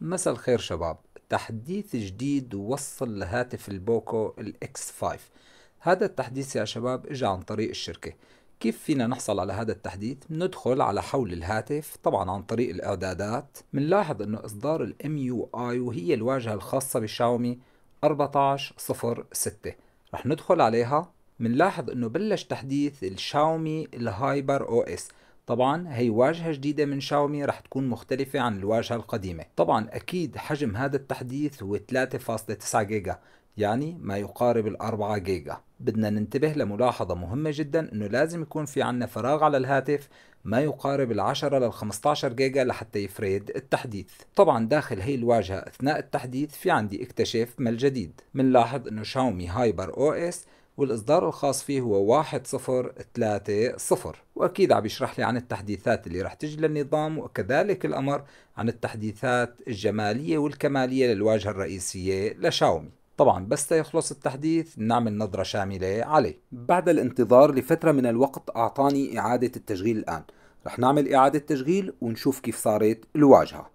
مساء الخير شباب تحديث جديد وصل لهاتف البوكو الاكس 5 هذا التحديث يا شباب اجى عن طريق الشركة كيف فينا نحصل على هذا التحديث؟ بندخل على حول الهاتف طبعا عن طريق الاعدادات بنلاحظ انه اصدار الام يو اي وهي الواجهة الخاصة بشاومي 1406 رح ندخل عليها بنلاحظ انه بلش تحديث الشاومي الهايبر او اس طبعا هي واجهة جديدة من شاومي رح تكون مختلفة عن الواجهة القديمة طبعا أكيد حجم هذا التحديث هو 3.9 جيجا يعني ما يقارب ال 4 جيجا بدنا ننتبه لملاحظة مهمة جدا انه لازم يكون في عنا فراغ على الهاتف ما يقارب ال 10 لل 15 جيجا لحتى يفريد التحديث طبعا داخل هي الواجهة اثناء التحديث في عندي اكتشف ما الجديد منلاحظ انه شاومي هايبر او اس والإصدار الخاص فيه هو 1030 وأكيد عم يشرح لي عن التحديثات اللي رح تجي للنظام وكذلك الأمر عن التحديثات الجمالية والكمالية للواجهة الرئيسية لشاومي طبعا بس يخلص التحديث نعمل نظرة شاملة عليه بعد الانتظار لفترة من الوقت أعطاني إعادة التشغيل الآن رح نعمل إعادة تشغيل ونشوف كيف صارت الواجهة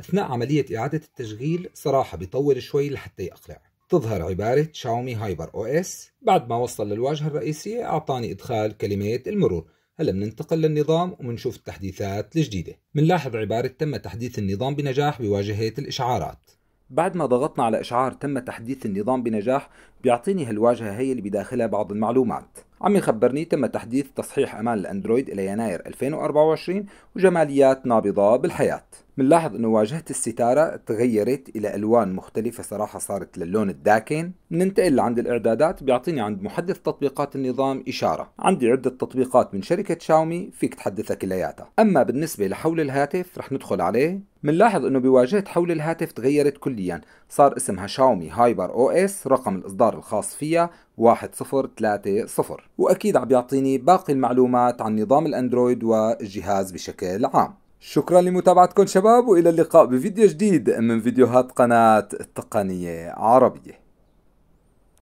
أثناء عملية إعادة التشغيل صراحة بيطول شوي لحتى يقلع تظهر عبارة شاومي هايبر او اس بعد ما وصل للواجهة الرئيسية أعطاني إدخال كلمة المرور هلا بننتقل للنظام وبنشوف التحديثات الجديدة بنلاحظ عبارة تم تحديث النظام بنجاح بواجهة الإشعارات بعد ما ضغطنا على إشعار تم تحديث النظام بنجاح بيعطيني هالواجهة هي اللي بداخلها بعض المعلومات عم يخبرني تم تحديث تصحيح امان الاندرويد الى يناير 2024 وجماليات نابضه بالحياه بنلاحظ انه واجهه الستاره تغيرت الى الوان مختلفه صراحه صارت للون الداكن ننتقل لعند الاعدادات بيعطيني عند محدث تطبيقات النظام اشاره عندي عده تطبيقات من شركه شاومي فيك تحدثها كلياتها اما بالنسبه لحول الهاتف رح ندخل عليه منلاحظ انه بواجهة حول الهاتف تغيرت كليا صار اسمها شاومي هايبر او اس رقم الاصدار الخاص فيها 1030 واكيد عم بيعطيني باقي المعلومات عن نظام الاندرويد والجهاز بشكل عام شكرا لمتابعتكم شباب والى اللقاء بفيديو جديد من فيديوهات قناة التقنية عربية